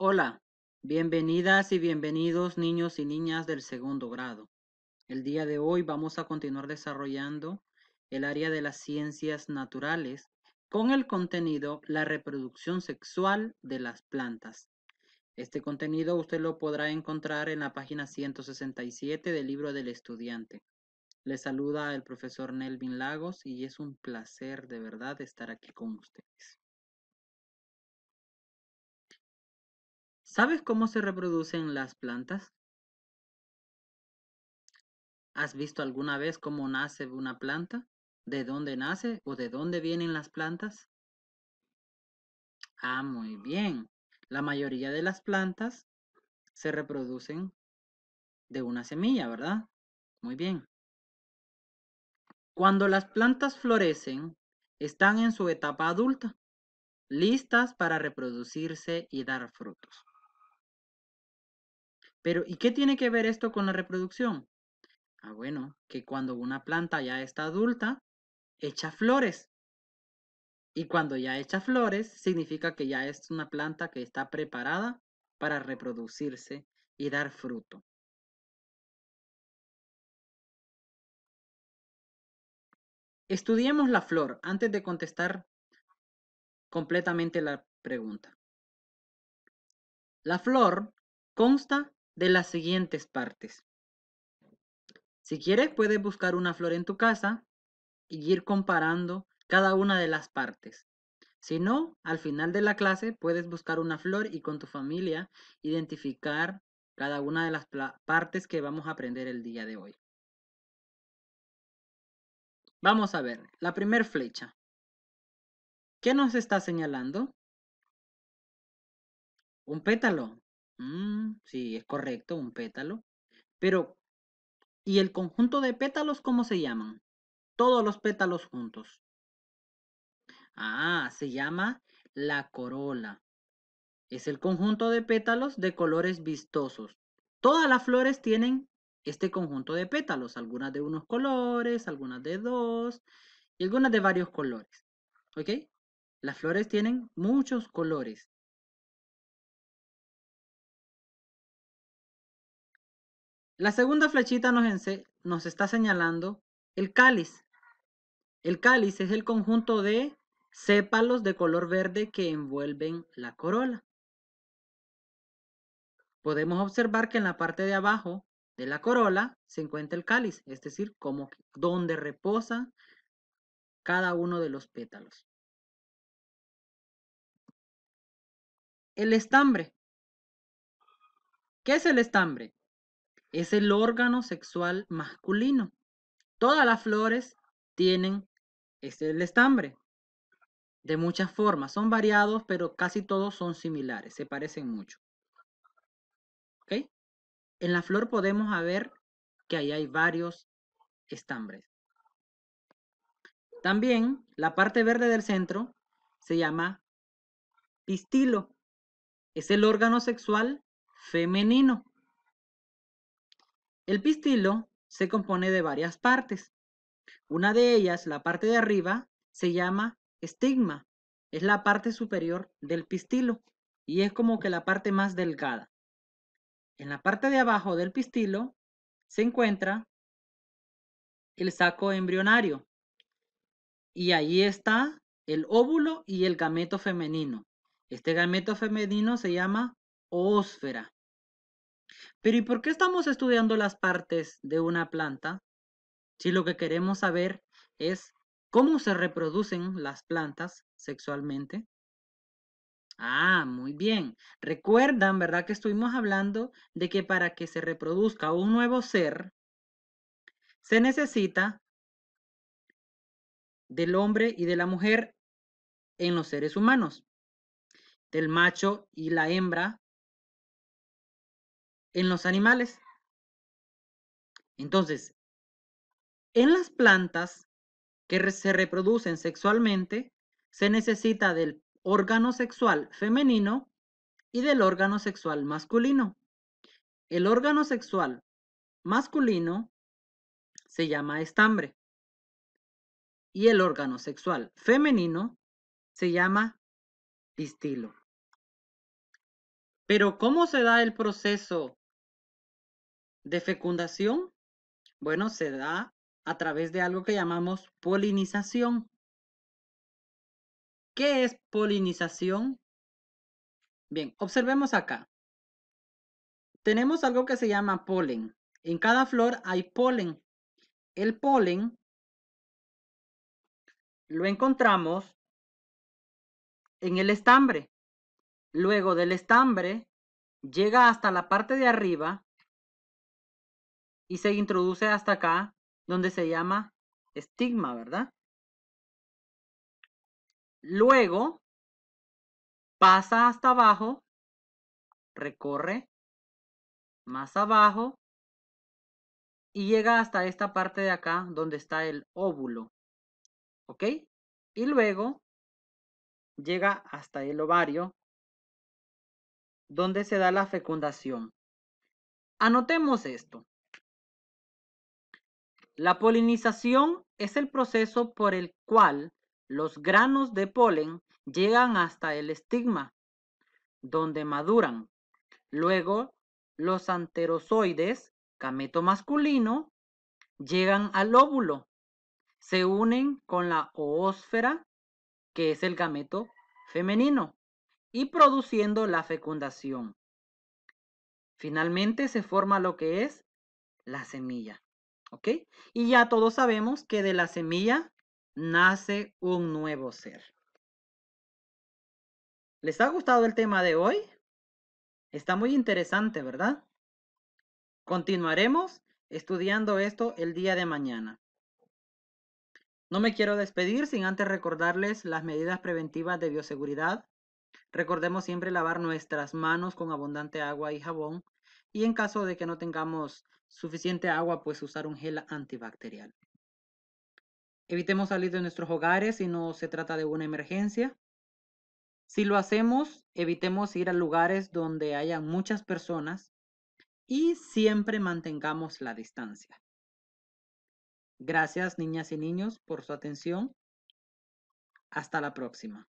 Hola, bienvenidas y bienvenidos niños y niñas del segundo grado. El día de hoy vamos a continuar desarrollando el área de las ciencias naturales con el contenido La reproducción sexual de las plantas. Este contenido usted lo podrá encontrar en la página 167 del libro del estudiante. Le saluda el profesor Nelvin Lagos y es un placer de verdad estar aquí con ustedes. ¿Sabes cómo se reproducen las plantas? ¿Has visto alguna vez cómo nace una planta? ¿De dónde nace o de dónde vienen las plantas? Ah, muy bien. La mayoría de las plantas se reproducen de una semilla, ¿verdad? Muy bien. Cuando las plantas florecen, están en su etapa adulta, listas para reproducirse y dar frutos. Pero, ¿y qué tiene que ver esto con la reproducción? Ah, bueno, que cuando una planta ya está adulta, echa flores. Y cuando ya echa flores, significa que ya es una planta que está preparada para reproducirse y dar fruto. Estudiemos la flor antes de contestar completamente la pregunta. La flor consta de las siguientes partes. Si quieres, puedes buscar una flor en tu casa y ir comparando cada una de las partes. Si no, al final de la clase puedes buscar una flor y con tu familia identificar cada una de las partes que vamos a aprender el día de hoy. Vamos a ver, la primera flecha. ¿Qué nos está señalando? Un pétalo. Mm, sí, es correcto, un pétalo. Pero, ¿y el conjunto de pétalos cómo se llaman? Todos los pétalos juntos. Ah, se llama la corola. Es el conjunto de pétalos de colores vistosos. Todas las flores tienen este conjunto de pétalos, algunas de unos colores, algunas de dos y algunas de varios colores. ¿Ok? Las flores tienen muchos colores. La segunda flechita nos, está señalando el cáliz. El cáliz es el conjunto de sépalos de color verde que envuelven la corola. Podemos observar que en la parte de abajo de la corola se encuentra el cáliz, es decir, como donde reposa cada uno de los pétalos. El estambre. ¿Qué es el estambre? es el órgano sexual masculino. Todas las flores tienen este, el estambre de muchas formas. Son variados, pero casi todos son similares, se parecen mucho. En la flor podemos ver que ahí hay varios estambres. También la parte verde del centro se llama pistilo. Es el órgano sexual femenino. El pistilo se compone de varias partes. Una de ellas, la parte de arriba, se llama estigma. Es la parte superior del pistilo y es como que la parte más delgada. En la parte de abajo del pistilo se encuentra el saco embrionario y allí está el óvulo y el gameto femenino. Este gameto femenino se llama oósfera. Pero ¿y por qué estamos estudiando las partes de una planta? Si lo que queremos saber es cómo se reproducen las plantas sexualmente. Ah, muy bien. Recuerdan, ¿verdad? Que estuvimos hablando de que para que se reproduzca un nuevo ser, se necesita del hombre y de la mujer en los seres humanos, del macho y la hembra en los animales. Entonces, en las plantas que se reproducen sexualmente, se necesita del órgano sexual femenino y del órgano sexual masculino. El órgano sexual masculino se llama estambre y el órgano sexual femenino se llama pistilo. Pero ¿cómo se da el proceso de fecundación? Bueno, se da a través de algo que llamamos polinización. ¿Qué es polinización? Bien, observemos acá. Tenemos algo que se llama polen. En cada flor hay polen. El polen lo encontramos en el estambre. Luego del estambre llega hasta la parte de arriba y se introduce hasta acá, donde se llama estigma, ¿verdad? Luego pasa hasta abajo, recorre más abajo y llega hasta esta parte de acá donde está el óvulo. ¿Ok? Y luego llega hasta el ovario donde se da la fecundación. Anotemos esto. La polinización es el proceso por el cual los granos de polen llegan hasta el estigma, donde maduran. Luego, los anterozoides, gameto masculino, llegan al óvulo, se unen con la oósfera, que es el gameto femenino, y produciendo la fecundación. Finalmente se forma lo que es la semilla. ¿Ok? Y ya todos sabemos que de la semilla nace un nuevo ser. ¿Les ha gustado el tema de hoy? Está muy interesante, ¿verdad? Continuaremos estudiando esto el día de mañana. No me quiero despedir sin antes recordarles las medidas preventivas de bioseguridad. Recordemos siempre lavar nuestras manos con abundante agua y jabón y en caso de que no tengamos suficiente agua, pues usar un gel antibacterial. Evitemos salir de nuestros hogares si no se trata de una emergencia. Si lo hacemos, evitemos ir a lugares donde haya muchas personas y siempre mantengamos la distancia. Gracias niñas y niños por su atención. Hasta la próxima.